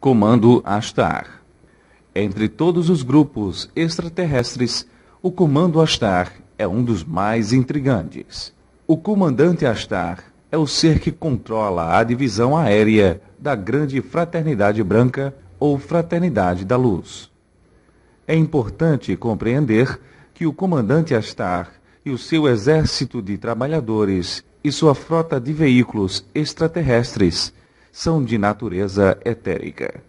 Comando Astar. Entre todos os grupos extraterrestres, o Comando Astar é um dos mais intrigantes. O Comandante Astar é o ser que controla a divisão aérea da Grande Fraternidade Branca ou Fraternidade da Luz. É importante compreender que o Comandante Astar e o seu exército de trabalhadores e sua frota de veículos extraterrestres são de natureza etérica.